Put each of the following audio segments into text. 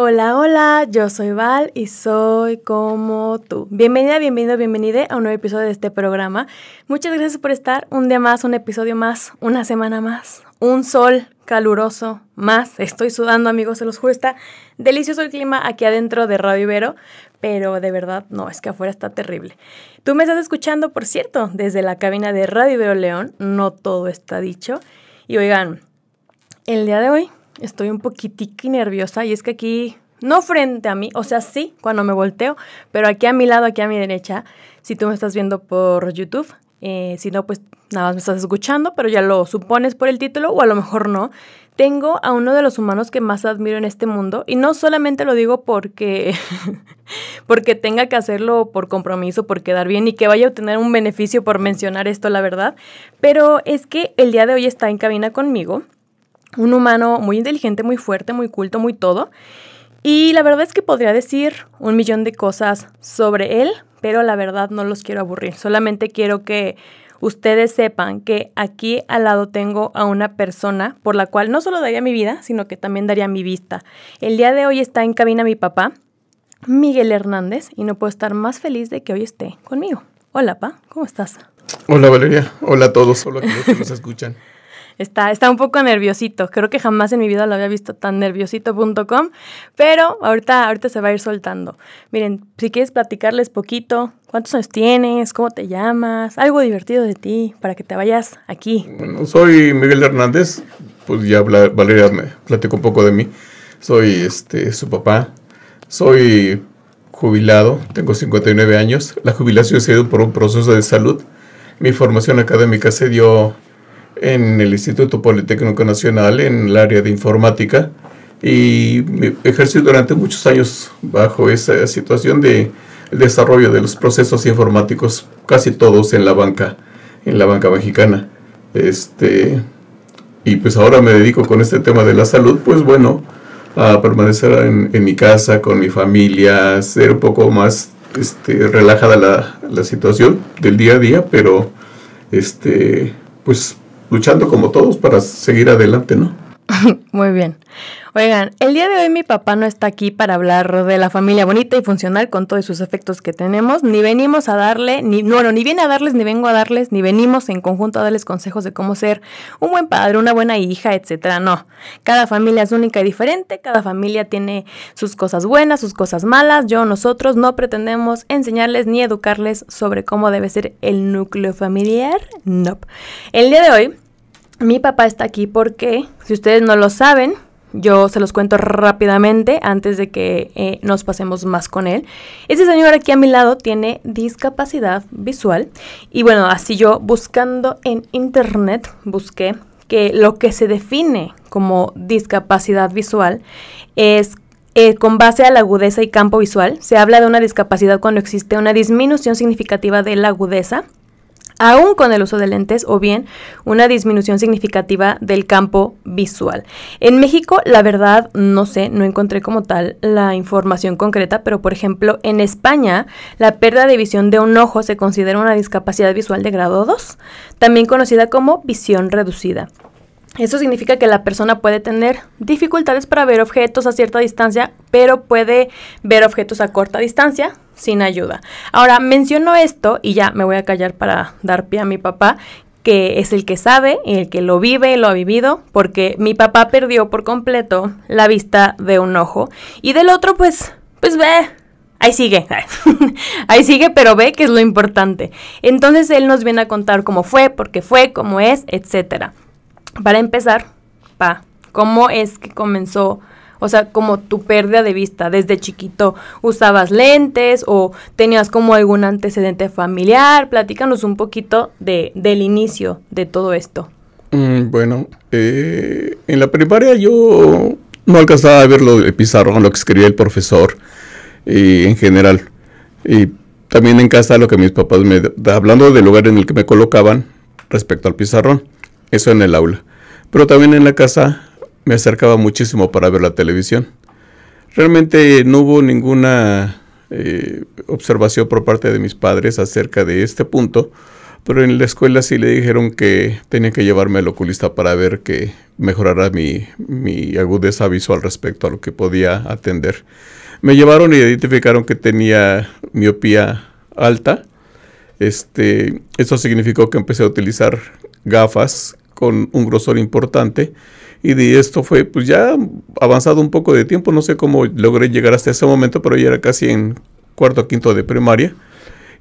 Hola, hola, yo soy Val y soy como tú. Bienvenida, bienvenido, bienvenida a un nuevo episodio de este programa. Muchas gracias por estar un día más, un episodio más, una semana más, un sol caluroso más. Estoy sudando, amigos, se los juro, está delicioso el clima aquí adentro de Radio Ibero, pero de verdad no, es que afuera está terrible. Tú me estás escuchando, por cierto, desde la cabina de Radio Ibero León, no todo está dicho. Y oigan, el día de hoy estoy un poquitico nerviosa y es que aquí, no frente a mí, o sea, sí, cuando me volteo, pero aquí a mi lado, aquí a mi derecha, si tú me estás viendo por YouTube, eh, si no, pues nada más me estás escuchando, pero ya lo supones por el título o a lo mejor no. Tengo a uno de los humanos que más admiro en este mundo y no solamente lo digo porque, porque tenga que hacerlo por compromiso, por quedar bien y que vaya a obtener un beneficio por mencionar esto, la verdad, pero es que el día de hoy está en cabina conmigo un humano muy inteligente, muy fuerte, muy culto, muy todo. Y la verdad es que podría decir un millón de cosas sobre él, pero la verdad no los quiero aburrir. Solamente quiero que ustedes sepan que aquí al lado tengo a una persona por la cual no solo daría mi vida, sino que también daría mi vista. El día de hoy está en cabina mi papá, Miguel Hernández, y no puedo estar más feliz de que hoy esté conmigo. Hola, pa, ¿cómo estás? Hola, Valeria. Hola a todos, solo a los que nos escuchan. está, está un poco nerviosito. Creo que jamás en mi vida lo había visto tan nerviosito.com, pero ahorita, ahorita se va a ir soltando. Miren, si quieres platicarles poquito, cuántos años tienes, cómo te llamas, algo divertido de ti, para que te vayas aquí. Bueno, soy Miguel Hernández, pues ya Valeria me platicó un poco de mí. Soy este, su papá, soy jubilado, tengo 59 años. La jubilación se dio por un proceso de salud. Mi formación académica se dio en el Instituto Politécnico Nacional en el área de informática y ejercí durante muchos años bajo esa situación de el desarrollo de los procesos informáticos, casi todos en la banca, en la banca mexicana. Este, y pues ahora me dedico con este tema de la salud, pues bueno, a permanecer en, en mi casa, con mi familia, ser un poco más este, relajada la, la situación del día a día, pero este, pues luchando como todos para seguir adelante, ¿no? Muy bien. Oigan, el día de hoy mi papá no está aquí para hablar de la familia bonita y funcional con todos sus efectos que tenemos, ni venimos a darle, ni, bueno, ni viene a darles, ni vengo a darles, ni venimos en conjunto a darles consejos de cómo ser un buen padre, una buena hija, etcétera. No, cada familia es única y diferente, cada familia tiene sus cosas buenas, sus cosas malas. Yo, nosotros no pretendemos enseñarles ni educarles sobre cómo debe ser el núcleo familiar. No. El día de hoy, mi papá está aquí porque, si ustedes no lo saben, yo se los cuento rápidamente antes de que eh, nos pasemos más con él. Este señor aquí a mi lado tiene discapacidad visual y bueno, así yo buscando en internet busqué que lo que se define como discapacidad visual es eh, con base a la agudeza y campo visual. Se habla de una discapacidad cuando existe una disminución significativa de la agudeza aún con el uso de lentes o bien una disminución significativa del campo visual. En México, la verdad, no sé, no encontré como tal la información concreta, pero por ejemplo, en España, la pérdida de visión de un ojo se considera una discapacidad visual de grado 2, también conocida como visión reducida. Eso significa que la persona puede tener dificultades para ver objetos a cierta distancia, pero puede ver objetos a corta distancia sin ayuda. Ahora, menciono esto y ya me voy a callar para dar pie a mi papá, que es el que sabe, el que lo vive, lo ha vivido, porque mi papá perdió por completo la vista de un ojo y del otro pues, pues ve, ahí sigue, ahí sigue, pero ve que es lo importante. Entonces él nos viene a contar cómo fue, por qué fue, cómo es, etcétera para empezar, pa, ¿cómo es que comenzó? O sea, como tu pérdida de vista. Desde chiquito usabas lentes o tenías como algún antecedente familiar. Platícanos un poquito de, del inicio de todo esto. Mm, bueno, eh, en la primaria yo no alcanzaba a ver lo, del pizarrón, lo que escribía el profesor y eh, en general. Y también en casa lo que mis papás me... Hablando del lugar en el que me colocaban respecto al pizarrón eso en el aula. Pero también en la casa me acercaba muchísimo para ver la televisión. Realmente no hubo ninguna eh, observación por parte de mis padres acerca de este punto, pero en la escuela sí le dijeron que tenía que llevarme al oculista para ver que mejorara mi, mi agudeza visual respecto a lo que podía atender. Me llevaron y identificaron que tenía miopía alta. Este, eso significó que empecé a utilizar gafas con un grosor importante. Y de esto fue, pues ya avanzado un poco de tiempo, no sé cómo logré llegar hasta ese momento, pero ya era casi en cuarto o quinto de primaria.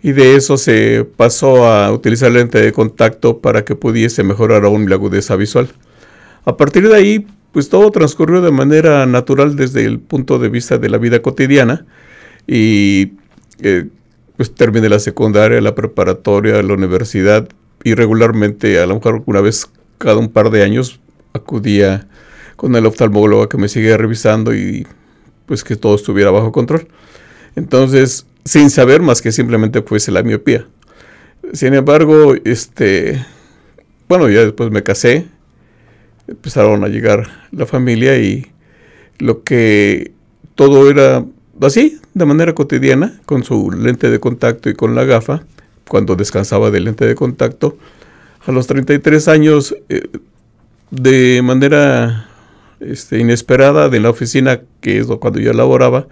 Y de eso se pasó a utilizar lente de contacto para que pudiese mejorar aún la agudeza visual. A partir de ahí, pues todo transcurrió de manera natural desde el punto de vista de la vida cotidiana. Y eh, pues terminé la secundaria, la preparatoria, la universidad y regularmente, a lo mejor una vez cada un par de años, acudía con el oftalmólogo que me seguía revisando y pues que todo estuviera bajo control. Entonces, sin saber más que simplemente fuese la miopía. Sin embargo, este, bueno, ya después me casé, empezaron a llegar la familia y lo que todo era así, de manera cotidiana, con su lente de contacto y con la gafa cuando descansaba del lente de contacto. A los 33 años, eh, de manera este, inesperada, de la oficina, que es cuando yo laboraba,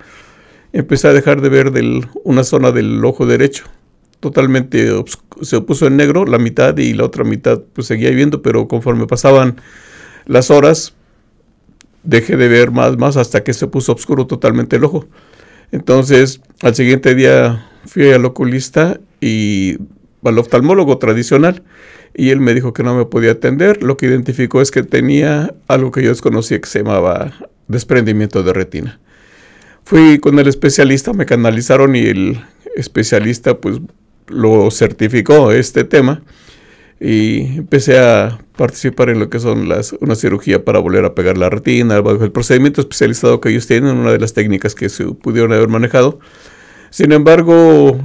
empecé a dejar de ver del, una zona del ojo derecho. Totalmente se puso en negro la mitad y la otra mitad pues seguía viendo, pero conforme pasaban las horas, dejé de ver más, más hasta que se puso oscuro totalmente el ojo. Entonces, al siguiente día fui al oculista y al oftalmólogo tradicional y él me dijo que no me podía atender. Lo que identificó es que tenía algo que yo desconocía que se llamaba desprendimiento de retina. Fui con el especialista, me canalizaron y el especialista pues lo certificó este tema y empecé a participar en lo que son las una cirugía para volver a pegar la retina, el procedimiento especializado que ellos tienen, una de las técnicas que se pudieron haber manejado. Sin embargo,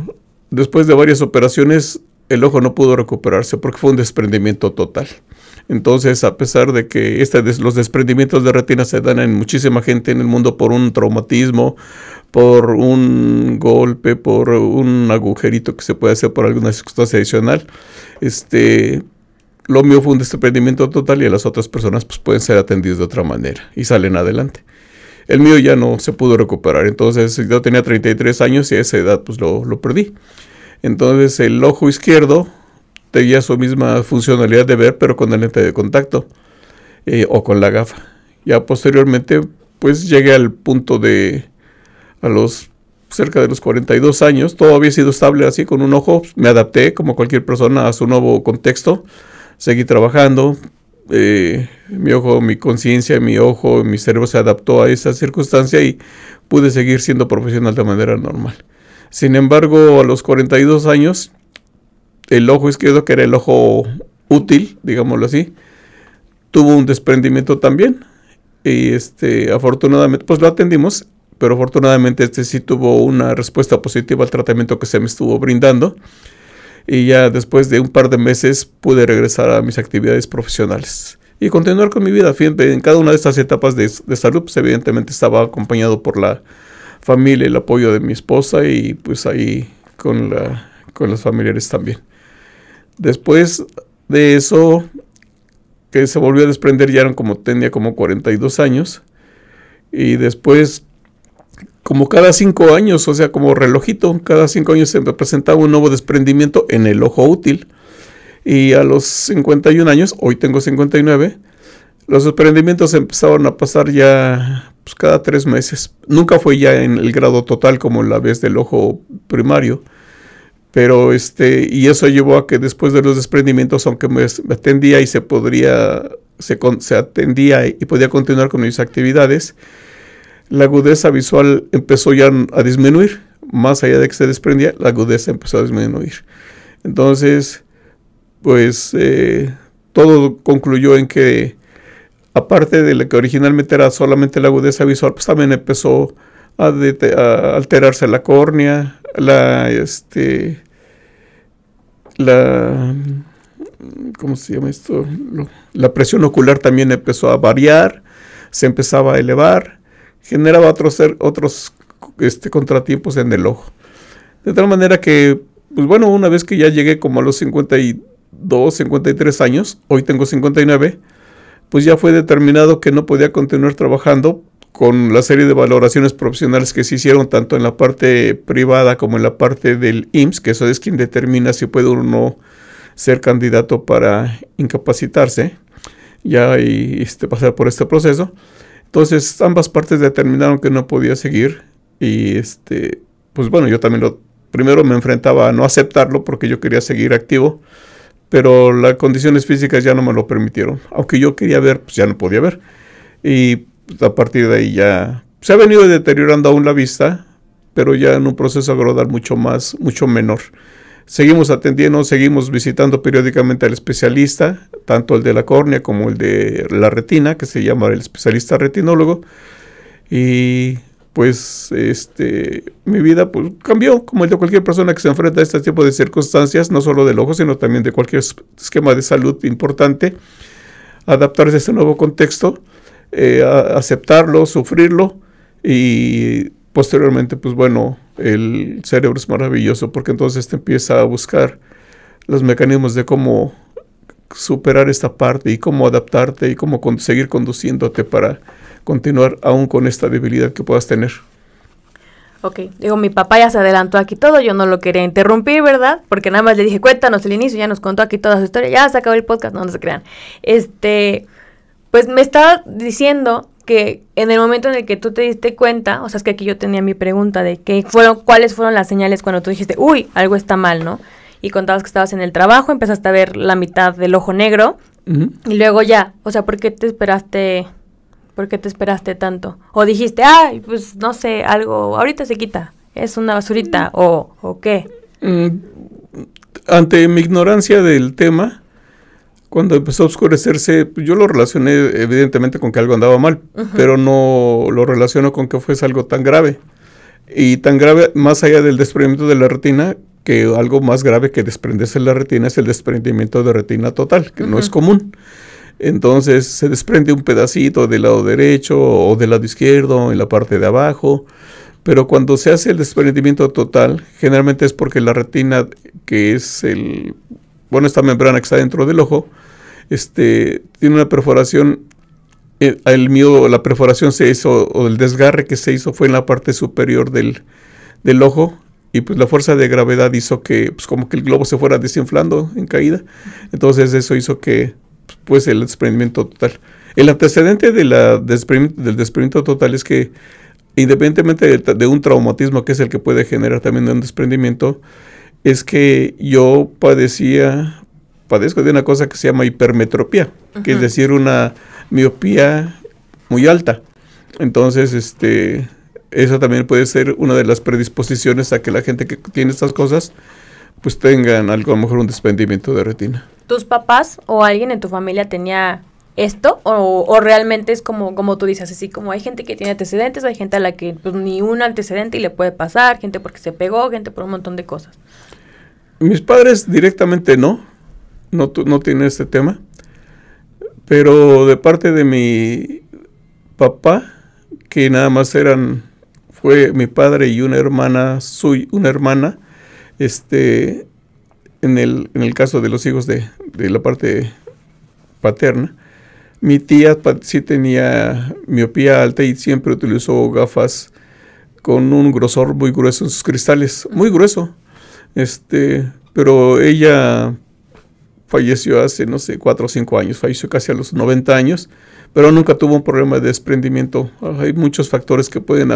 Después de varias operaciones, el ojo no pudo recuperarse porque fue un desprendimiento total. Entonces, a pesar de que este los desprendimientos de retina se dan en muchísima gente en el mundo por un traumatismo, por un golpe, por un agujerito que se puede hacer por alguna circunstancia adicional, este, lo mío fue un desprendimiento total y las otras personas pues, pueden ser atendidas de otra manera y salen adelante. El mío ya no se pudo recuperar. Entonces yo tenía 33 años y a esa edad pues lo, perdí. Entonces el ojo izquierdo tenía su misma funcionalidad de ver, pero con el lente de contacto eh, o con la gafa. Ya posteriormente, pues llegué al punto de a los cerca de los 42 años, todo había sido estable así con un ojo, me adapté como cualquier persona a su nuevo contexto, seguí trabajando, eh, mi ojo, mi conciencia, mi ojo, mi cerebro se adaptó a esa circunstancia y pude seguir siendo profesional de manera normal. Sin embargo, a los 42 años, el ojo izquierdo, que era el ojo útil, digámoslo así, tuvo un desprendimiento también. Y este, afortunadamente, pues lo atendimos, pero afortunadamente este sí tuvo una respuesta positiva al tratamiento que se me estuvo brindando y ya después de un par de meses pude regresar a mis actividades profesionales y continuar con mi vida. En cada una de estas etapas de, salud, pues evidentemente estaba acompañado por la familia, el apoyo de mi esposa y pues ahí con, la, con los familiares también. Después de eso, que se volvió a desprender, ya eran como, tenía como 42 años. Y después como cada cinco años, o sea, como relojito, cada cinco años se me presentaba un nuevo desprendimiento en el ojo útil. Y a los 51 años, hoy tengo 59, los desprendimientos empezaron a pasar ya pues, cada tres meses. Nunca fue ya en el grado total como la vez del ojo primario. Pero este, y eso llevó a que después de los desprendimientos, aunque me, atendía y se podría, se atendía y podía continuar con mis actividades, la agudeza visual empezó ya a disminuir, más allá de que se desprendía, la agudeza empezó a disminuir. Entonces, pues eh, todo concluyó en que, aparte de lo que originalmente era solamente la agudeza visual, pues también empezó a, a alterarse la córnea, la, este, la, ¿cómo se llama esto? la presión ocular también empezó a variar, se empezaba a elevar, generaba otros, otros este, contratiempos en el ojo. De tal manera que, pues bueno, una vez que ya llegué como a los 52, 53 años, hoy tengo 59, pues ya fue determinado que no podía continuar trabajando con la serie de valoraciones profesionales que se hicieron tanto en la parte privada como en la parte del IMSS, que eso es quien determina si puede o no ser candidato para incapacitarse, ya y este, pasar por este proceso. Entonces ambas partes determinaron que no podía seguir y este, pues bueno, yo también lo, primero me enfrentaba a no aceptarlo porque yo quería seguir activo, pero las condiciones físicas ya no me lo permitieron. Aunque yo quería ver, pues ya no podía ver. Y pues, a partir de ahí ya se ha venido deteriorando aún la vista, pero ya en un proceso agrodal mucho más, mucho menor. Seguimos atendiendo, seguimos visitando periódicamente al especialista tanto el de la córnea como el de la retina, que se llama el especialista retinólogo. Y pues este, mi vida pues, cambió, como el de cualquier persona que se enfrenta a este tipo de circunstancias, no solo del ojo, sino también de cualquier esquema de salud importante. Adaptarse a este nuevo contexto, eh, aceptarlo, sufrirlo y posteriormente, pues bueno, el cerebro es maravilloso porque entonces te empieza a buscar los mecanismos de cómo superar esta parte y cómo adaptarte y cómo seguir conduciéndote para continuar aún con esta debilidad que puedas tener. Ok, digo, mi papá ya se adelantó aquí todo, yo no lo quería interrumpir, ¿verdad? Porque nada más le dije, cuéntanos el inicio, ya nos contó aquí toda su historia, ya se acabó el podcast, no, se crean. Este, pues me estaba diciendo que en el momento en el que tú te diste cuenta, o sea, es que aquí yo tenía mi pregunta de qué fueron, cuáles fueron las señales cuando tú dijiste, uy, algo está mal, ¿no? y contabas que estabas en el trabajo, empezaste a ver la mitad del ojo negro y luego ya, o sea, ¿por qué te esperaste? ¿Por qué te esperaste tanto? O dijiste, ay, pues no sé, algo, ahorita se quita, es una basurita, o, ¿o qué. Mm, ante mi ignorancia del tema, cuando empezó a oscurecerse, yo lo relacioné evidentemente con que algo andaba mal, pero no lo relaciono con que fuese algo tan grave. Y tan grave, más allá del desprendimiento de la retina, que algo más grave que desprenderse la retina es el desprendimiento de retina total, que no es común. Entonces se desprende un pedacito del lado derecho o del lado izquierdo, en la parte de abajo. Pero cuando se hace el desprendimiento total, generalmente es porque la retina, que es el, bueno, esta membrana que está dentro del ojo, este, tiene una perforación. Eh, el, el mío, la perforación se hizo, o el desgarre que se hizo fue en la parte superior del, del ojo, y pues la fuerza de gravedad hizo que pues como que el globo se fuera desinflando en caída. Entonces eso hizo que pues el desprendimiento total. El antecedente de la del desprendimiento total es que independientemente de, un traumatismo que es el que puede generar también un desprendimiento, es que yo padecía, padezco de una cosa que se llama hipermetropía, que es decir, una miopía muy alta. Entonces, este, esa también puede ser una de las predisposiciones a que la gente que tiene estas cosas pues tengan algo, a lo mejor un desprendimiento de retina. ¿Tus papás o alguien en tu familia tenía esto? ¿O, realmente es como, como tú dices, así como hay gente que tiene antecedentes, hay gente a la que pues, ni un antecedente y le puede pasar, gente porque se pegó, gente por un montón de cosas? Mis padres directamente no, no, no tienen este tema, pero de parte de mi papá, que nada más eran fue mi padre y una hermana suya, una hermana, este, en el, en el caso de los hijos de, la parte paterna, mi tía sí tenía miopía alta y siempre utilizó gafas con un grosor muy grueso en sus cristales, muy grueso. Este, pero ella falleció hace, no sé, cuatro o cinco años, falleció casi a los 90 años, pero nunca tuvo un problema de desprendimiento. Hay muchos factores que pueden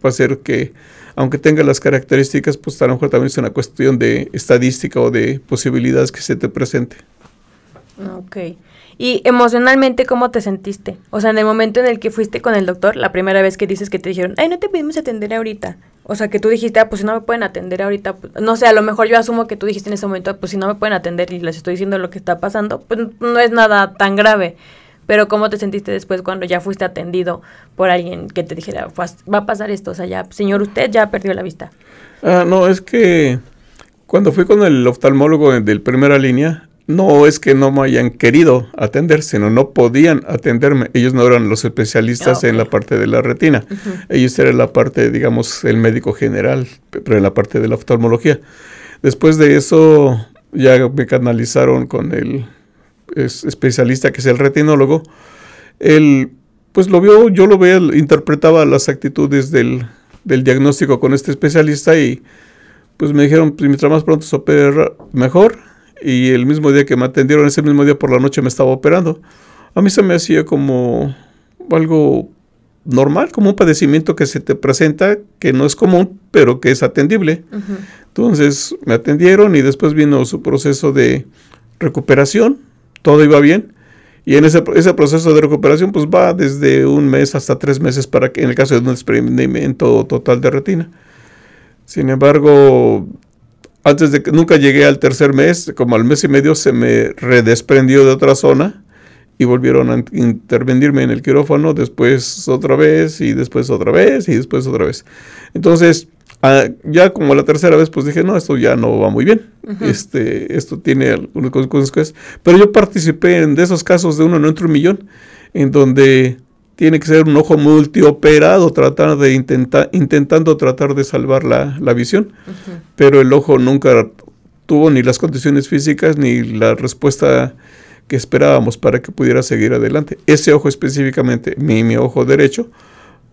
puede ser que, aunque tenga las características, pues a lo mejor también es una cuestión de estadística o de posibilidades que se te presente. Ah, ok. ¿Y emocionalmente cómo te sentiste? O sea, en el momento en el que fuiste con el doctor, la primera vez que dices que te dijeron, ay, no te pedimos atender ahorita. O sea, que tú dijiste, ah, pues si no me pueden atender ahorita, pues, no sé, a lo mejor yo asumo que tú dijiste en ese momento, ah, pues si no me pueden atender y les estoy diciendo lo que está pasando, pues no es nada tan grave. Pero ¿cómo te sentiste después cuando ya fuiste atendido por alguien que te dijera, va a pasar esto? O sea, ya, señor, usted ya perdió la vista. Ah, no, es que cuando fui con el oftalmólogo del primera línea, no es que no me hayan querido atender, sino no podían atenderme. Ellos no eran los especialistas ah, en la parte de la retina. Ellos eran la parte, digamos, el médico general, pero en la parte de la oftalmología. Después de eso, ya me canalizaron con el es especialista, que es el retinólogo, él, pues lo vio, yo lo veía, interpretaba las actitudes del, diagnóstico con este especialista y pues me dijeron, pues, mientras más pronto se opera, mejor. Y el mismo día que me atendieron, ese mismo día por la noche me estaba operando. A mí se me hacía como algo normal, como un padecimiento que se te presenta, que no es común, pero que es atendible. Entonces me atendieron y después vino su proceso de recuperación todo iba bien. Y en ese, ese, proceso de recuperación, pues va desde un mes hasta tres meses para que, en el caso de un experimento total de retina. Sin embargo, antes de que nunca llegué al tercer mes, como al mes y medio se me redesprendió de otra zona y volvieron a intervenirme en el quirófano después otra vez y después otra vez y después otra vez. Entonces, ah, ya como la tercera vez, pues dije, no, esto ya no va muy bien. este, esto tiene algunas consecuencias. Pero yo participé en esos casos de uno en otro millón, en donde tiene que ser un ojo multioperado, tratar de intentar intentando tratar de salvar la, visión. Pero el ojo nunca tuvo ni las condiciones físicas ni la respuesta que esperábamos para que pudiera seguir adelante. Ese ojo específicamente, mi, ojo derecho,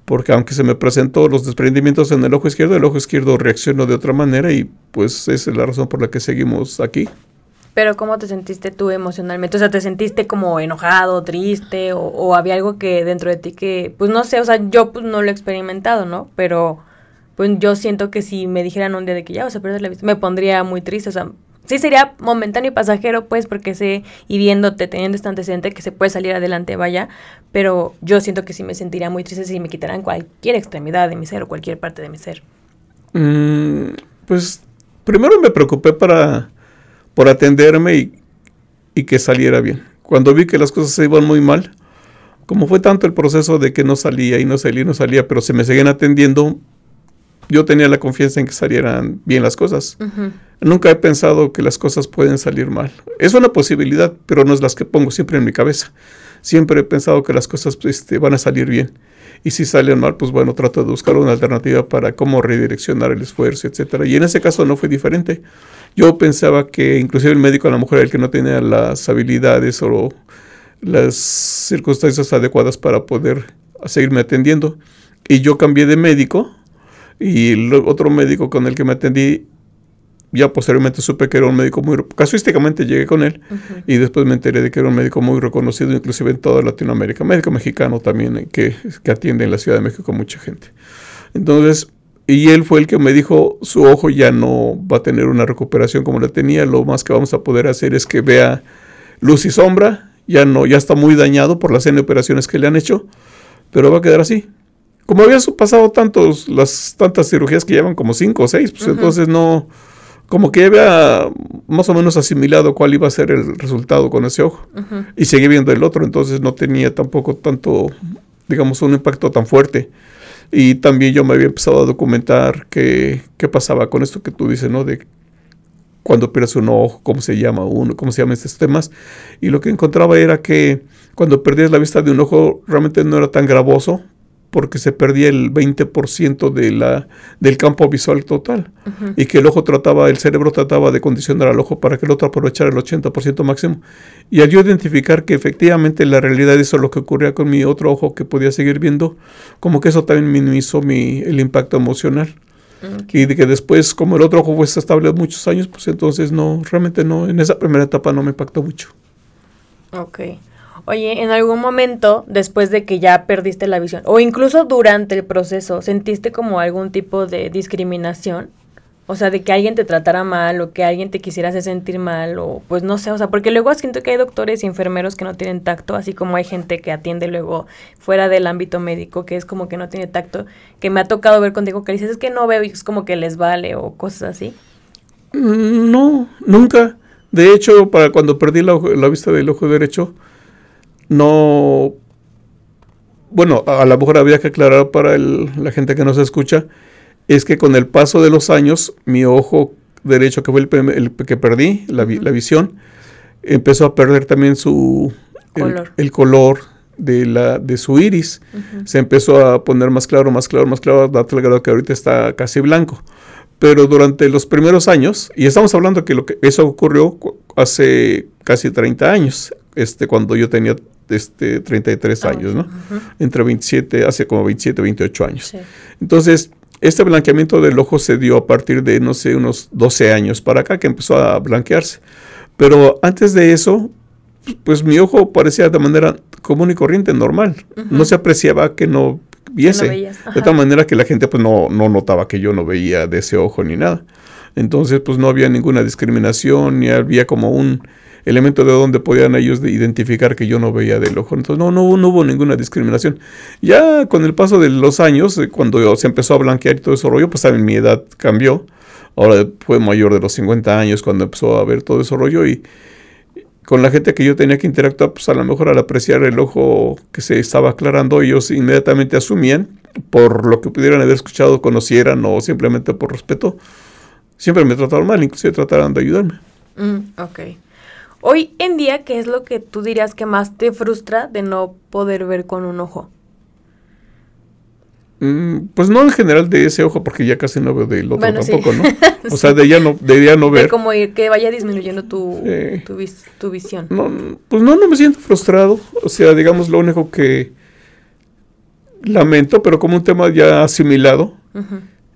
porque aunque se me presentó los desprendimientos en el ojo izquierdo, el ojo izquierdo reaccionó de otra manera y pues esa es la razón por la que seguimos aquí. Pero ¿cómo te sentiste tú emocionalmente? O sea, ¿te sentiste como enojado, triste o, había algo que dentro de ti que, pues no sé, o sea, yo pues no lo he experimentado, ¿no? Pero pues yo siento que si me dijeran un día de que ya vas a perder la vista, me pondría muy triste, o sea, sí sería momentáneo y pasajero, pues, porque sé, y viéndote, teniendo este antecedente, que se puede salir adelante, vaya, pero yo siento que sí me sentiría muy triste si me quitaran cualquier extremidad de mi ser o cualquier parte de mi ser. Mm, pues, primero me preocupé para, por atenderme y, y, que saliera bien. Cuando vi que las cosas se iban muy mal, como fue tanto el proceso de que no salía y no salía y no salía, pero se me seguían atendiendo, yo tenía la confianza en que salieran bien las cosas. Nunca he pensado que las cosas pueden salir mal. Es una posibilidad, pero no es las que pongo siempre en mi cabeza. Siempre he pensado que las cosas este, van a salir bien. Y si salen mal, pues bueno, trato de buscar una alternativa para cómo redireccionar el esfuerzo, etc. Y en ese caso no fue diferente. Yo pensaba que inclusive el médico a la mujer el que no tenía las habilidades o las circunstancias adecuadas para poder seguirme atendiendo. Y yo cambié de médico y el otro médico con el que me atendí, ya posteriormente supe que era un médico muy... Casuísticamente llegué con él y después me enteré de que era un médico muy reconocido, inclusive en toda Latinoamérica. Médico mexicano también, eh, que, que atiende en la Ciudad de México con mucha gente. Entonces, y él fue el que me dijo, su ojo ya no va a tener una recuperación como la tenía, lo más que vamos a poder hacer es que vea luz y sombra, ya no, ya está muy dañado por las N operaciones que le han hecho, pero va a quedar así como había pasado tantos, las tantas cirugías que llevan como cinco o seis, pues entonces no, como que había más o menos asimilado cuál iba a ser el resultado con ese ojo. Y seguí viendo el otro, entonces no tenía tampoco tanto, digamos, un impacto tan fuerte. Y también yo me había empezado a documentar qué, qué pasaba con esto que tú dices, ¿no? De cuando pierdes un ojo, cómo se llama uno, cómo se llaman estos temas. Y lo que encontraba era que cuando perdías la vista de un ojo realmente no era tan gravoso, porque se perdía el 20% de la, del campo visual total y que el ojo trataba, el cerebro trataba de condicionar al ojo para que el otro aprovechara el 80% máximo. Y al yo identificar que efectivamente la realidad eso es lo que ocurría con mi otro ojo que podía seguir viendo, como que eso también minimizó mi, el impacto emocional. Y de que después, como el otro ojo fue estable muchos años, pues entonces no, realmente no, en esa primera etapa no me impactó mucho. Ok. Oye, ¿en algún momento después de que ya perdiste la visión o incluso durante el proceso sentiste como algún tipo de discriminación? O sea, de que alguien te tratara mal o que alguien te quisiera hacer sentir mal o pues no sé, o sea, porque luego siento que hay doctores y enfermeros que no tienen tacto, así como hay gente que atiende luego fuera del ámbito médico que es como que no tiene tacto, que me ha tocado ver contigo que dices es que no veo y es como que les vale o cosas así. Mm, no, nunca. De hecho, para cuando perdí la vista del ojo derecho, no... Bueno, a lo mejor había que aclarar para la gente que nos escucha, es que con el paso de los años, mi ojo derecho, que fue el, que perdí, la, visión, empezó a perder también su... El, color de, la, de su iris. Se empezó a poner más claro, más claro, más claro, hasta el grado que ahorita está casi blanco. Pero durante los primeros años, y estamos hablando que, lo que eso ocurrió hace casi 30 años, este, cuando yo tenía este, 33 ah, años, ¿no? Entre 27, hace como 27, 28 años. Entonces, este blanqueamiento del ojo se dio a partir de, no sé, unos 12 años para acá que empezó a blanquearse. Pero antes de eso, pues mi ojo parecía de manera común y corriente, normal. No se apreciaba que no viese. de tal manera que la gente pues no, no notaba que yo no veía de ese ojo ni nada. Entonces, pues no había ninguna discriminación, ni había como un elemento de donde podían ellos identificar que yo no veía del ojo. Entonces, no, no, hubo ninguna discriminación. Ya con el paso de los años, eh, cuando se empezó a blanquear y todo ese rollo, pues también mi edad cambió. Ahora fue mayor de los 50 años cuando empezó a ver todo ese rollo y con la gente que yo tenía que interactuar, pues a lo mejor al apreciar el ojo que se estaba aclarando, ellos inmediatamente asumían, por lo que pudieran haber escuchado, conocieran o simplemente por respeto, siempre me trataron mal, inclusive trataron de ayudarme. Mm, ok. Hoy en día, ¿qué es lo que tú dirías que más te frustra de no poder ver con un ojo? Mm, pues no en general de ese ojo, porque ya casi no veo del otro tampoco, ¿no? O sea, de ya no, de no ver. De como que vaya disminuyendo tu, tu, visión. pues no, no me siento frustrado. O sea, digamos, lo único que lamento, pero como un tema ya asimilado,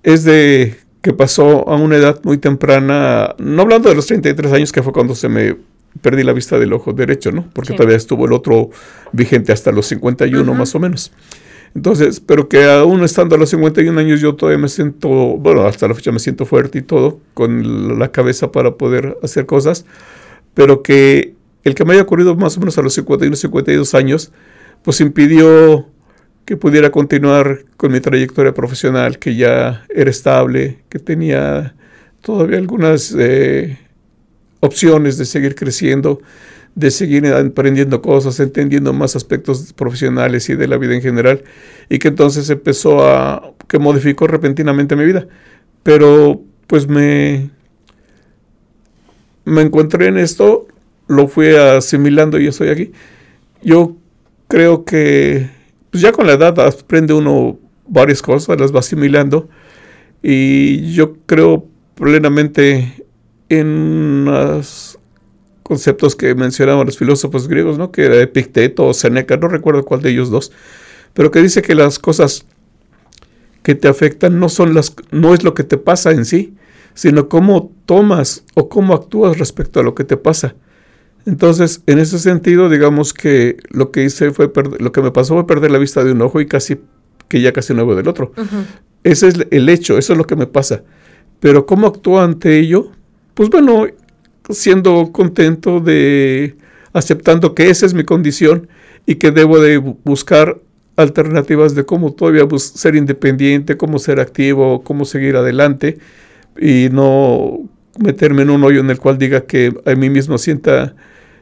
es de que pasó a una edad muy temprana, no hablando de los 33 años que fue cuando se me perdí la vista del ojo derecho, ¿no? Porque todavía estuvo el otro vigente hasta los 51 más o menos. Entonces, pero que aún estando a los 51 años yo todavía me siento, bueno, hasta la fecha me siento fuerte y todo, con la cabeza para poder hacer cosas, pero que el que me haya ocurrido más o menos a los 51, 52 años, pues impidió que pudiera continuar con mi trayectoria profesional, que ya era estable, que tenía todavía algunas eh, opciones de seguir creciendo, de seguir aprendiendo cosas, entendiendo más aspectos profesionales y de la vida en general, y que entonces empezó a, que modificó repentinamente mi vida. Pero pues me, me encontré en esto, lo fui asimilando y estoy aquí. Yo creo que pues, ya con la edad aprende uno varias cosas, las va asimilando, y yo creo plenamente en los conceptos que mencionaban los filósofos griegos, ¿no? que era Epicteto o Seneca, no recuerdo cuál de ellos dos, pero que dice que las cosas que te afectan no, son las, no es lo que te pasa en sí, sino cómo tomas o cómo actúas respecto a lo que te pasa. Entonces, en ese sentido, digamos que lo que hice fue lo que me pasó fue perder la vista de un ojo y casi que ya casi no veo del otro. Ese es el hecho, eso es lo que me pasa. Pero cómo actúo ante ello pues bueno, siendo contento de aceptando que esa es mi condición y que debo de buscar alternativas de cómo todavía pues, ser independiente, cómo ser activo, cómo seguir adelante y no meterme en un hoyo en el cual diga que a mí mismo sienta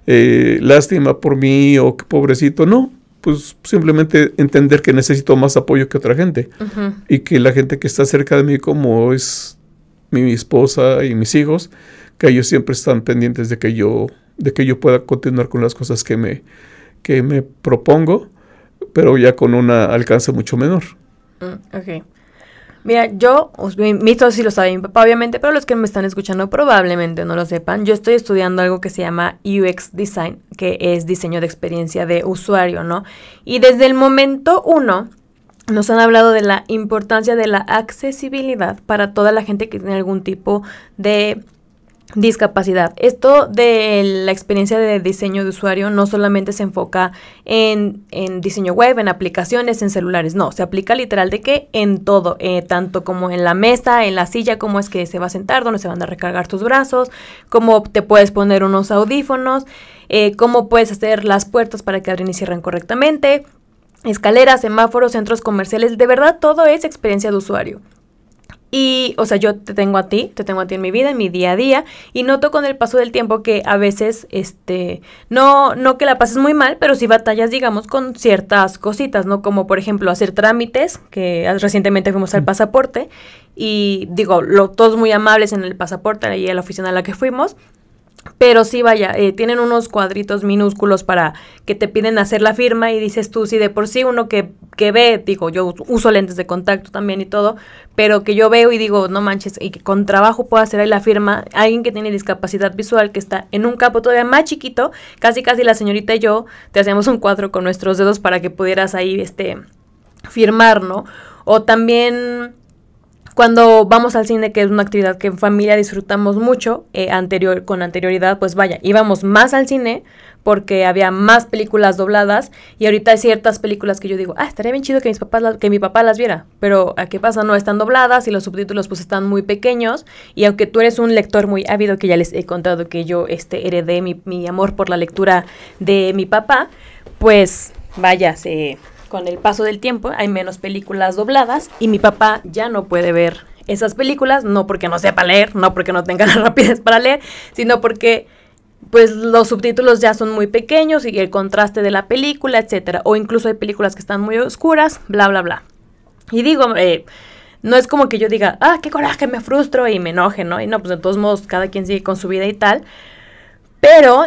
eh, lástima por mí o que pobrecito. No, pues simplemente entender que necesito más apoyo que otra gente y que la gente que está cerca de mí como es mi esposa y mis hijos, que ellos siempre están pendientes de que yo, de que yo pueda continuar con las cosas que me, que me propongo, pero ya con un alcance mucho menor. Mm, Mira, yo, mi hijos sí lo sabe mi papá, obviamente, pero los que me están escuchando probablemente no lo sepan. Yo estoy estudiando algo que se llama UX Design, que es diseño de experiencia de usuario, ¿no? Y desde el momento uno, nos han hablado de la importancia de la accesibilidad para toda la gente que tiene algún tipo de discapacidad. Esto de la experiencia de diseño de usuario no solamente se enfoca en, diseño web, en aplicaciones, en celulares, no, se aplica literal de que en todo, eh, tanto como en la mesa, en la silla, cómo es que se va a sentar, dónde se van a recargar tus brazos, cómo te puedes poner unos audífonos, eh, cómo puedes hacer las puertas para que abren y cierren correctamente, escaleras, semáforos, centros comerciales, de verdad todo es experiencia de usuario. Y, o sea, yo te tengo a ti, te tengo a ti en mi vida, en mi día a día, y noto con el paso del tiempo que a veces, este, no, no que la pases muy mal, pero sí batallas, digamos, con ciertas cositas, ¿no? Como, por ejemplo, hacer trámites, que ah, recientemente fuimos al pasaporte, y digo, lo, todos muy amables en el pasaporte, ahí a la oficina a la que fuimos, pero sí, vaya, eh, tienen unos cuadritos minúsculos para que te piden hacer la firma y dices tú, si de por sí uno que, que ve, digo, yo uso lentes de contacto también y todo, pero que yo veo y digo, no manches, y que con trabajo puedo hacer ahí la firma, alguien que tiene discapacidad visual, que está en un capo todavía más chiquito, casi casi la señorita y yo te hacíamos un cuadro con nuestros dedos para que pudieras ahí, este, firmar, ¿no? O también cuando vamos al cine, que es una actividad que en familia disfrutamos mucho, eh, anterior, con anterioridad, pues vaya, íbamos más al cine porque había más películas dobladas y ahorita hay ciertas películas que yo digo, ah, estaría bien chido que, mis papás que mi papá las viera, pero ¿a ¿qué pasa? No están dobladas y los subtítulos pues están muy pequeños y aunque tú eres un lector muy ávido, que ya les he contado que yo este, heredé mi, mi amor por la lectura de mi papá, pues vaya, se con el paso del tiempo hay menos películas dobladas y mi papá ya no puede ver esas películas, no porque no sepa leer, no porque no tenga la rapidez para leer, sino porque pues los subtítulos ya son muy pequeños y el contraste de la película, etcétera, o incluso hay películas que están muy oscuras, bla bla bla. Y digo, eh, no es como que yo diga, ah, qué coraje, me frustro y me enoje, ¿no? Y no, pues de todos modos, cada quien sigue con su vida y tal. Pero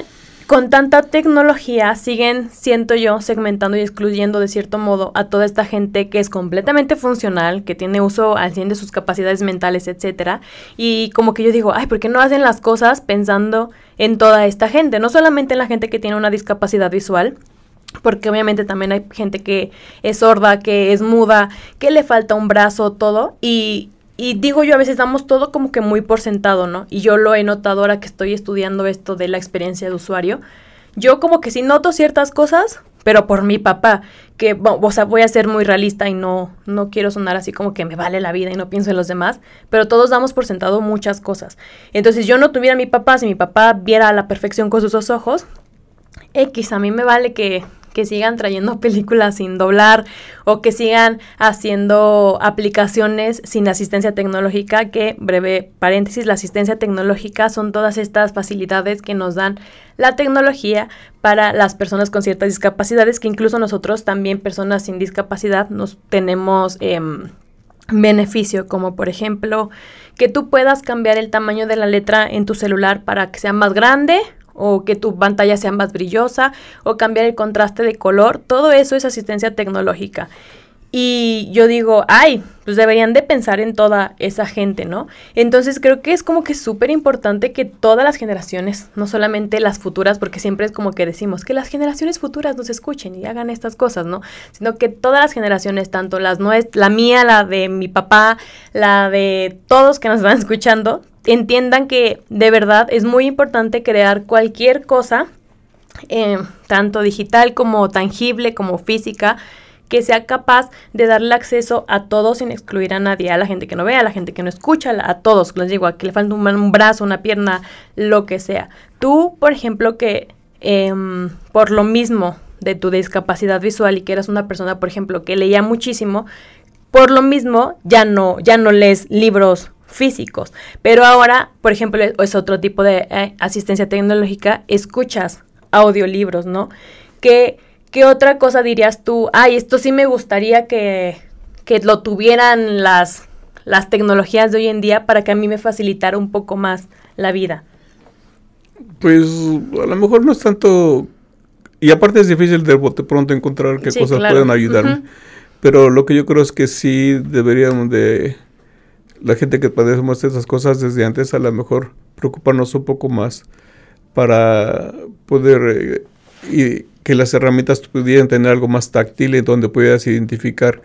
con tanta tecnología siguen, siento yo, segmentando y excluyendo de cierto modo a toda esta gente que es completamente funcional, que tiene uso al 100 de sus capacidades mentales, etcétera, y como que yo digo, ay, ¿por qué no hacen las cosas pensando en toda esta gente? No solamente en la gente que tiene una discapacidad visual, porque obviamente también hay gente que es sorda, que es muda, que le falta un brazo, todo, y y digo yo, a veces damos todo como que muy por sentado, ¿no? Y yo lo he notado ahora que estoy estudiando esto de la experiencia de usuario. Yo como que sí noto ciertas cosas, pero por mi papá, que, o sea, voy a ser muy realista y no, no quiero sonar así como que me vale la vida y no pienso en los demás, pero todos damos por sentado muchas cosas. Entonces, yo no tuviera mi papá, si mi papá viera a la perfección con sus dos ojos, X, a mí me vale que que sigan trayendo películas sin doblar o que sigan haciendo aplicaciones sin asistencia tecnológica, que breve paréntesis, la asistencia tecnológica son todas estas facilidades que nos dan la tecnología para las personas con ciertas discapacidades, que incluso nosotros también personas sin discapacidad nos tenemos... Em, beneficio, como por ejemplo que tú puedas cambiar el tamaño de la letra en tu celular para que sea más grande o que tu pantalla sea más brillosa o cambiar el contraste de color, todo eso es asistencia tecnológica. Y yo digo, ay, pues deberían de pensar en toda esa gente, ¿no? Entonces creo que es como que súper importante que todas las generaciones, no solamente las futuras, porque siempre es como que decimos que las generaciones futuras nos escuchen y hagan estas cosas, ¿no? Sino que todas las generaciones, tanto las no la mía, la de mi papá, la de todos que nos están escuchando, entiendan que de verdad es muy importante crear cualquier cosa, eh, tanto digital como tangible, como física, que sea capaz de darle acceso a todos sin excluir a nadie, a la gente que no vea, a la gente que no escucha, a todos, les digo, a que le falta un, brazo, una pierna, lo que sea. Tú, por ejemplo, que em, por lo mismo de tu discapacidad visual y que eras una persona, por ejemplo, que leía muchísimo, por lo mismo ya no, ya no lees libros físicos. Pero ahora, por ejemplo, es otro tipo de eh, asistencia tecnológica, escuchas audiolibros, ¿no? ¿Qué, ¿Qué otra cosa dirías tú? Ay, esto sí me gustaría que, lo tuvieran las, las tecnologías de hoy en día para que a mí me facilitara un poco más la vida. Pues a lo mejor no es tanto... Y aparte es difícil de pronto encontrar qué cosas pueden ayudarme. Pero lo que yo creo es que sí deberíamos de la gente que padecemos esas cosas desde antes, a lo mejor preocuparnos un poco más para poder eh, y que las herramientas pudieran tener algo más táctil en donde pudieras identificar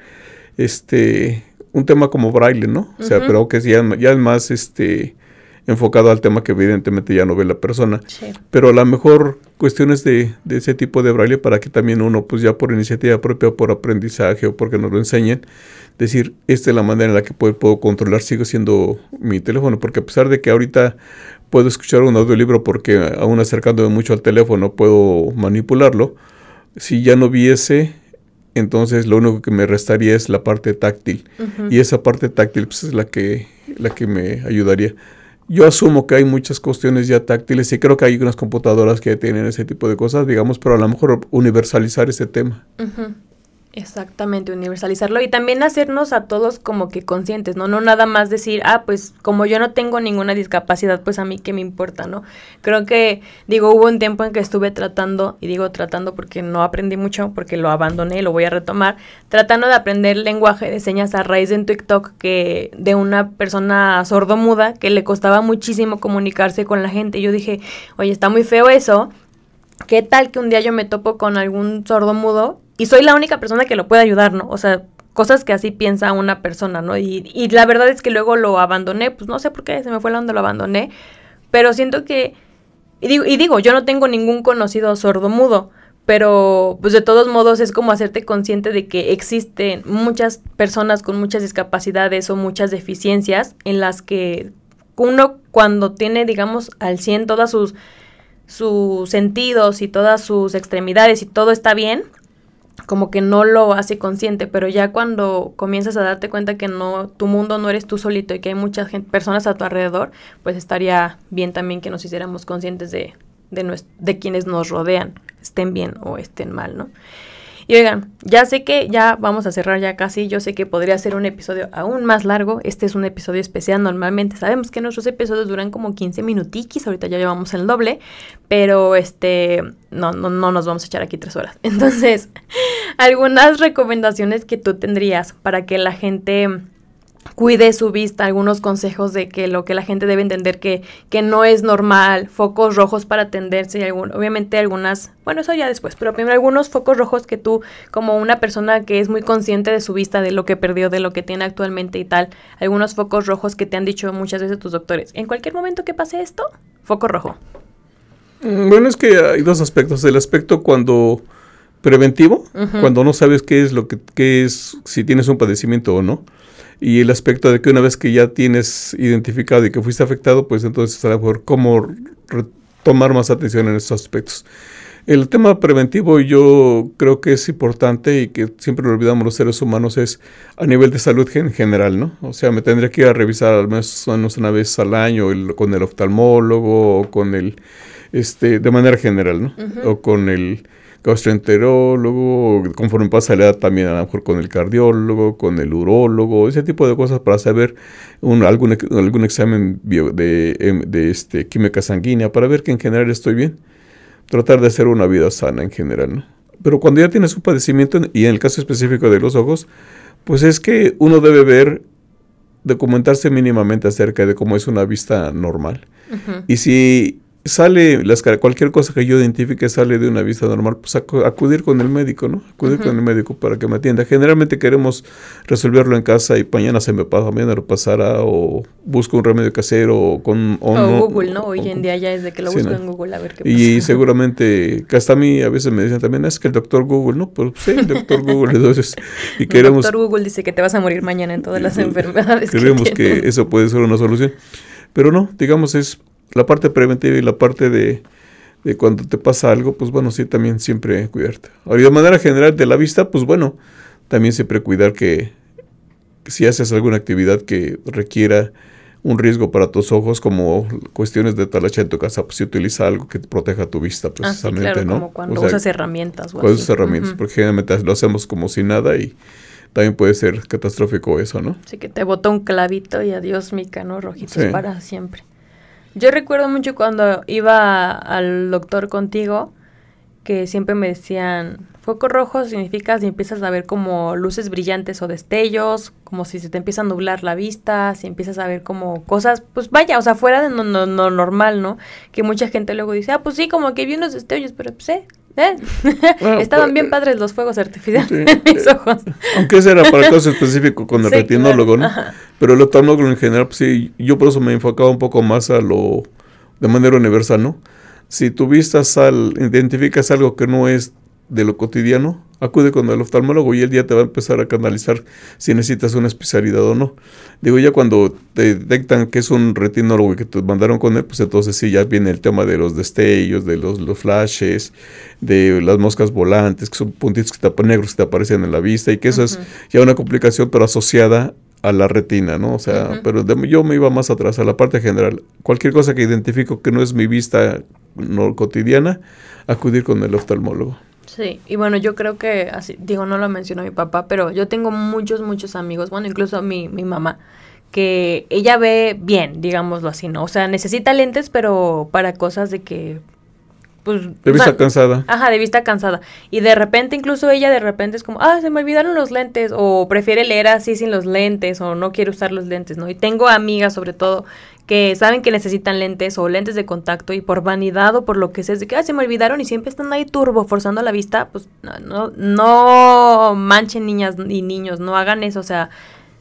este un tema como braille, ¿no? O sea, pero que ya, ya es más este enfocado al tema que evidentemente ya no ve la persona. Pero a lo mejor cuestiones de, de, ese tipo de braille para que también uno, pues ya por iniciativa propia, por aprendizaje o porque nos lo enseñen, decir, esta es la manera en la que puedo, controlar, sigo siendo mi teléfono, porque a pesar de que ahorita puedo escuchar un audiolibro porque aún acercándome mucho al teléfono puedo manipularlo, si ya no viese entonces lo único que me restaría es la parte táctil. Y esa parte táctil pues, es la que, la que me ayudaría yo asumo que hay muchas cuestiones ya táctiles y creo que hay unas computadoras que tienen ese tipo de cosas, digamos, pero a lo mejor universalizar ese tema. Exactamente, universalizarlo y también hacernos a todos como que conscientes, ¿no? No nada más decir, ah, pues como yo no tengo ninguna discapacidad, pues a mí qué me importa, ¿no? Creo que, digo, hubo un tiempo en que estuve tratando, y digo tratando porque no aprendí mucho, porque lo abandoné, lo voy a retomar, tratando de aprender lenguaje de señas a raíz de un TikTok que, de una persona sordomuda que le costaba muchísimo comunicarse con la gente. Yo dije, oye, está muy feo eso, ¿qué tal que un día yo me topo con algún sordo mudo y soy la única persona que lo puede ayudar, ¿no? O sea, cosas que así piensa una persona, ¿no? Y, la verdad es que luego lo abandoné, pues no sé por qué, se me fue la onda, lo abandoné, pero siento que, y digo, yo no tengo ningún conocido sordo-mudo, pero pues de todos modos es como hacerte consciente de que existen muchas personas con muchas discapacidades o muchas deficiencias en las que uno cuando tiene, digamos, al 100 todas sus sus sentidos y todas sus extremidades y todo está bien, como que no lo hace consciente, pero ya cuando comienzas a darte cuenta que no, tu mundo no eres tú solito y que hay muchas personas a tu alrededor, pues estaría bien también que nos hiciéramos conscientes de, de quienes nos rodean, estén bien o estén mal, ¿no? Y oigan, ya sé que ya vamos a cerrar ya casi, yo sé que podría ser un episodio aún más largo, este es un episodio especial normalmente, sabemos que nuestros episodios duran como 15 minutiquis, ahorita ya llevamos el doble, pero este, no, no, no nos vamos a echar aquí tres horas. Entonces, algunas recomendaciones que tú tendrías para que la gente cuide su vista, algunos consejos de que lo que la gente debe entender que, que no es normal, focos rojos para atenderse, y algún, obviamente algunas, bueno, eso ya después, pero primero algunos focos rojos que tú como una persona que es muy consciente de su vista, de lo que perdió, de lo que tiene actualmente y tal, algunos focos rojos que te han dicho muchas veces tus doctores, en cualquier momento que pase esto, foco rojo. Mm, bueno, es que hay dos aspectos, el aspecto cuando preventivo, cuando no sabes qué es lo que qué es, si tienes un padecimiento o no y el aspecto de que una vez que ya tienes identificado y que fuiste afectado, pues entonces a lo mejor cómo tomar más atención en esos aspectos. El tema preventivo yo creo que es importante y que siempre lo olvidamos los seres humanos es a nivel de salud en general, ¿no? O sea, me tendría que ir a revisar al menos una vez al año con el oftalmólogo o con el, este, de manera general, ¿no? O con el gastroenterólogo, conforme pasa la edad también a lo mejor con el cardiólogo, con el urólogo, ese tipo de cosas para saber un, algún, algún examen de, em, de este, química sanguínea, para ver que en general estoy bien. Tratar de hacer una vida sana en general, ¿no? Pero cuando ya tienes un padecimiento, y en el caso específico de los ojos, pues es que uno debe ver documentarse mínimamente acerca de cómo es una vista normal. Y si sale las, cualquier cosa que yo identifique sale de una vista normal, pues acudir con el médico, ¿no? Acudir con el médico para que me atienda. Generalmente queremos resolverlo en casa y mañana se me pasa, mañana lo pasará o busco un remedio casero o con... O, Google, ¿no? Hoy en día ya es de que lo busco en Google a ver qué pasa. Y seguramente, que hasta a mí a veces me dicen también, es que el doctor Google, ¿no? Pues sí, el doctor Google, entonces... Y queremos, el doctor Google dice que te vas a morir mañana en todas las enfermedades. Creemos que eso puede ser una solución. Pero no, digamos, es la parte preventiva y la parte de, cuando te pasa algo, pues bueno, sí, también siempre cuidarte. Y de manera general de la vista, pues bueno, también siempre cuidar que si haces alguna actividad que requiera un riesgo para tus ojos, como cuestiones de talacha en tu casa, pues si utiliza algo que proteja tu vista ah, precisamente, Como cuando usas herramientas. cuando usas herramientas, porque generalmente lo hacemos como si nada y también puede ser catastrófico eso, ¿no? Así que te botó un clavito y adiós, mica, ¿no? Rojitos para siempre. Yo recuerdo mucho cuando iba al doctor contigo, que siempre me decían, foco rojo significa si empiezas a ver como luces brillantes o destellos, como si se te empieza a nublar la vista, si empiezas a ver como cosas, pues vaya, o sea, fuera de lo no, no, no normal, ¿no? Que mucha gente luego dice, ah, pues sí, como que vi unos destellos, pero pues, sí. Eh, ¿Eh? Estaban pues, bien eh, padres los fuegos artificiales eh, en mis ojos. Aunque ese era para caso específico con el retinólogo, ¿no? Pero el oftalmólogo en general, pues sí, yo por eso me enfocaba un poco más a lo de manera universal, ¿no? Si tu vistas al identificas algo que no es de lo cotidiano, Acude con el oftalmólogo y el día te va a empezar a canalizar si necesitas una especialidad o no. Digo, ya cuando te detectan que es un retinólogo y que te mandaron con él, pues entonces sí, ya viene el tema de los destellos, de los, los flashes, de las moscas volantes, que son puntitos que te, negros que te aparecen en la vista y que eso es ya una complicación, pero asociada a la retina, ¿no? O sea, pero yo me iba más atrás, a la parte general. Cualquier cosa que identifico que no es mi vista no, cotidiana, acudir con el oftalmólogo. Sí, y bueno, yo creo que, así, digo, no lo mencionó mi papá, pero yo tengo muchos, muchos amigos, bueno, incluso mi, mi mamá, que ella ve bien, digámoslo así, ¿no? O sea, necesita lentes, pero para cosas de que pues, de vista cansada. Ajá, de vista cansada. Y de repente, incluso ella de repente es como, ah, se me olvidaron los lentes, o prefiere leer así sin los lentes, o no quiere usar los lentes, ¿no? Y tengo amigas, sobre todo, que saben que necesitan lentes o lentes de contacto y por vanidad o por lo que sea, es de que ah, se me olvidaron y siempre están ahí turbo forzando la vista, pues no, no, no manchen niñas y niños, no hagan eso, o sea,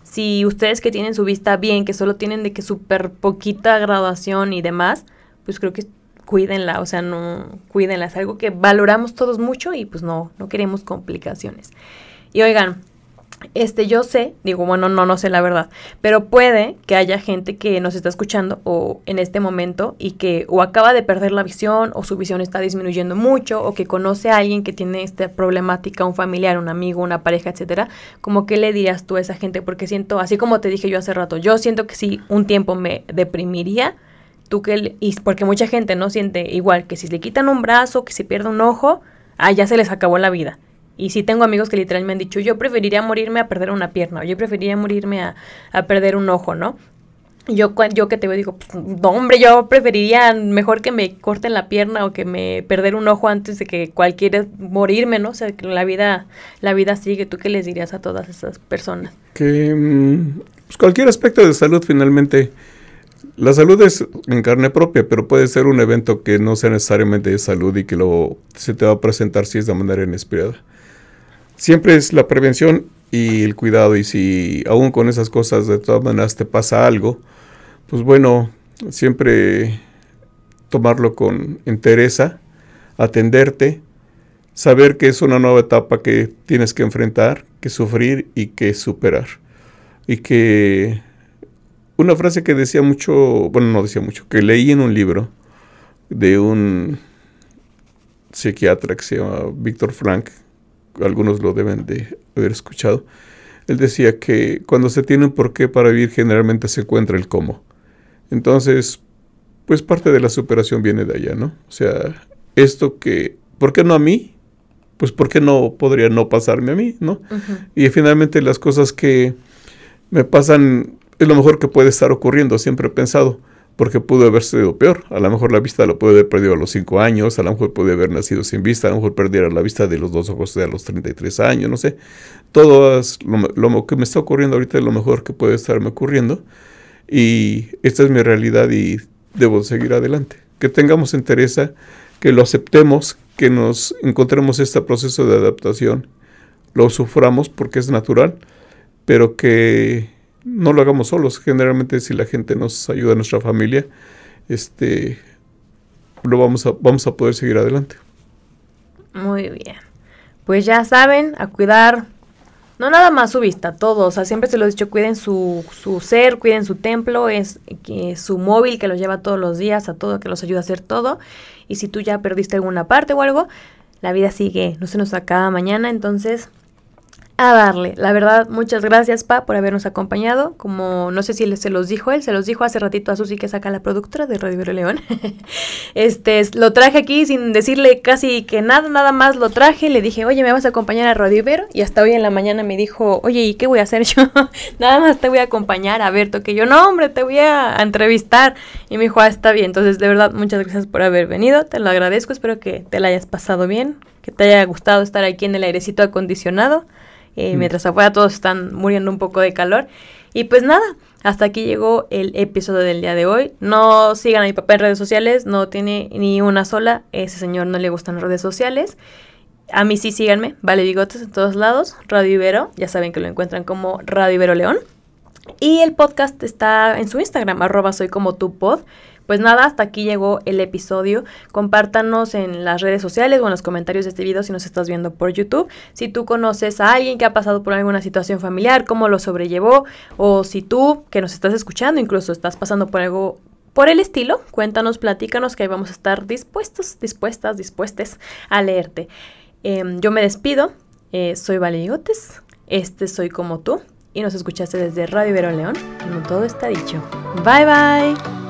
si ustedes que tienen su vista bien, que solo tienen de que súper poquita graduación y demás, pues creo que cuídenla, o sea, no, cuídenla, es algo que valoramos todos mucho y pues no, no queremos complicaciones. Y oigan, este, yo sé, digo, bueno, no, no sé la verdad, pero puede que haya gente que nos está escuchando o en este momento y que o acaba de perder la visión o su visión está disminuyendo mucho o que conoce a alguien que tiene esta problemática, un familiar, un amigo, una pareja, etcétera, ¿cómo qué le dirías tú a esa gente porque siento, así como te dije yo hace rato, yo siento que sí un tiempo me deprimiría, que y porque mucha gente no siente igual que si le quitan un brazo, que si pierde un ojo, ah, ya se les acabó la vida. Y sí tengo amigos que literalmente me han dicho, yo preferiría morirme a perder una pierna, o yo preferiría morirme a, perder un ojo, ¿no? yo, yo que te digo, pues, no, hombre, yo preferiría mejor que me corten la pierna o que me perder un ojo antes de que cualquiera morirme, ¿no? O sea, que la vida, la vida sigue. ¿Tú qué les dirías a todas esas personas? Que mm, pues, cualquier aspecto de salud finalmente la salud es en carne propia, pero puede ser un evento que no sea necesariamente de salud y que lo, se te va a presentar si es de manera inesperada. Siempre es la prevención y el cuidado y si aún con esas cosas de todas maneras te pasa algo, pues bueno, siempre tomarlo con entereza, atenderte, saber que es una nueva etapa que tienes que enfrentar, que sufrir y que superar. Y que una frase que decía mucho, bueno, no decía mucho, que leí en un libro de un psiquiatra que se llama Víctor Frank, algunos lo deben de haber escuchado, él decía que cuando se tiene un porqué para vivir generalmente se encuentra el cómo. Entonces, pues parte de la superación viene de allá, ¿no? O sea, esto que, ¿por qué no a mí? Pues ¿por qué no podría no pasarme a mí, ¿no? Y finalmente las cosas que me pasan es lo mejor que puede estar ocurriendo, siempre he pensado, porque pudo haber sido peor. A lo mejor la vista la puede haber perdido a los 5 años, a lo mejor puede haber nacido sin vista, a lo mejor perdiera la vista de los dos ojos a los 33 años, no sé. Todo lo, que me está ocurriendo ahorita es lo mejor que puede estarme ocurriendo y esta es mi realidad y debo seguir adelante. Que tengamos interés, que lo aceptemos, que nos encontremos este proceso de adaptación, lo suframos porque es natural, pero que no lo hagamos solos. Generalmente si la gente nos ayuda, a nuestra familia, este, lo vamos a, vamos a poder seguir adelante. Muy bien. Pues ya saben, a cuidar, no nada más su vista, todos, O sea, siempre se lo he dicho, cuiden su, su ser, cuiden su templo, es que, su móvil que los lleva todos los días a todo, que los ayuda a hacer todo. Y si tú ya perdiste alguna parte o algo, la vida sigue, no se nos acaba mañana, entonces a darle. La verdad, muchas gracias, Pa, por habernos acompañado. Como no sé si se los dijo él, se los dijo hace ratito a Susi, que saca la productora de Radio Vero León. este, lo traje aquí sin decirle casi que nada, nada más lo traje. Le dije, oye, ¿me vas a acompañar a Radio Y hasta hoy en la mañana me dijo, oye, ¿y qué voy a hacer yo? nada más te voy a acompañar a Berto, que yo, no, hombre, te voy a entrevistar. Y me dijo, ah, está bien. Entonces, de verdad, muchas gracias por haber venido. Te lo agradezco. Espero que te la hayas pasado bien, que te haya gustado estar aquí en el airecito acondicionado. Eh, mm. mientras afuera todos están muriendo un poco de calor. Y pues nada, hasta aquí llegó el episodio del día de hoy. No sigan a mi papá en redes sociales, no tiene ni una sola. Ese señor no le gustan las redes sociales. A mí sí síganme, Vale Bigotes en todos lados, Radio Ibero, ya saben que lo encuentran como Radio Ibero León. Y el podcast está en su Instagram, arroba soy como tu pod. Pues nada, hasta aquí llegó el episodio. Compártanos en las redes sociales o en los comentarios de este video si nos estás viendo por YouTube. Si tú conoces a alguien que ha pasado por alguna situación familiar, cómo lo sobrellevó, o si tú que nos estás escuchando incluso estás pasando por algo por el estilo, cuéntanos, platícanos que ahí vamos a estar dispuestos, dispuestas, dispuestes a leerte. Em, yo me despido, eh, soy Valegotes, este soy como tú y nos escuchaste desde Radio Verón León, como todo está dicho. Bye bye.